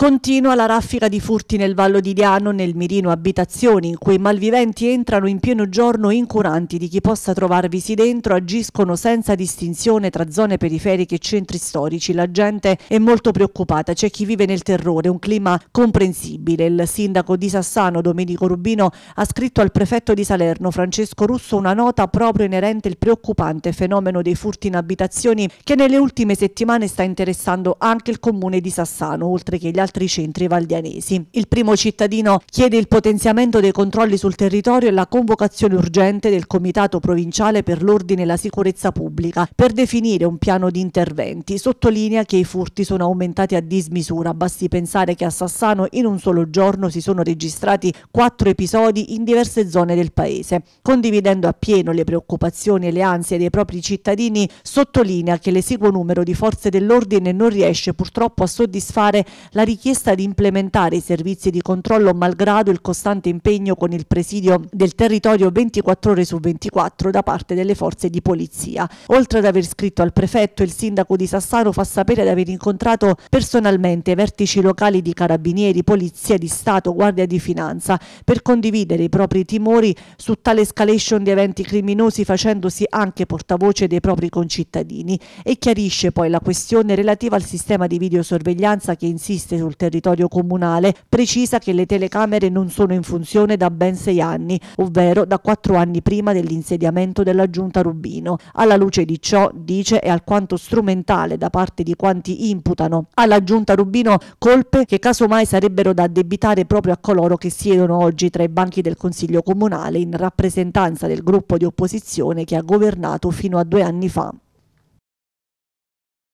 Continua la raffica di furti nel Vallo di Diano, nel mirino abitazioni, in cui i malviventi entrano in pieno giorno incuranti di chi possa trovarvisi dentro, agiscono senza distinzione tra zone periferiche e centri storici. La gente è molto preoccupata, c'è chi vive nel terrore, un clima comprensibile. Il sindaco di Sassano, Domenico Rubino, ha scritto al prefetto di Salerno, Francesco Russo, una nota proprio inerente al preoccupante fenomeno dei furti in abitazioni che nelle ultime settimane sta interessando anche il comune di Sassano, oltre che gli altri altri centri valdianesi. Il primo cittadino chiede il potenziamento dei controlli sul territorio e la convocazione urgente del Comitato Provinciale per l'Ordine e la Sicurezza Pubblica per definire un piano di interventi. Sottolinea che i furti sono aumentati a dismisura, basti pensare che a Sassano in un solo giorno si sono registrati quattro episodi in diverse zone del paese. Condividendo appieno le preoccupazioni e le ansie dei propri cittadini, sottolinea che l'esiguo numero di forze dell'ordine non riesce purtroppo a soddisfare la richiesta richiesta di implementare i servizi di controllo malgrado il costante impegno con il presidio del territorio 24 ore su 24 da parte delle forze di polizia. Oltre ad aver scritto al prefetto, il sindaco di Sassaro fa sapere di aver incontrato personalmente vertici locali di carabinieri, polizia di Stato, guardia di finanza per condividere i propri timori su tale escalation di eventi criminosi facendosi anche portavoce dei propri concittadini e chiarisce poi la questione relativa al sistema di videosorveglianza che insiste sul sul territorio comunale precisa che le telecamere non sono in funzione da ben sei anni, ovvero da quattro anni prima dell'insediamento della giunta Rubino. Alla luce di ciò, dice, è alquanto strumentale da parte di quanti imputano alla giunta Rubino colpe che casomai sarebbero da addebitare proprio a coloro che siedono oggi tra i banchi del Consiglio Comunale in rappresentanza del gruppo di opposizione che ha governato fino a due anni fa.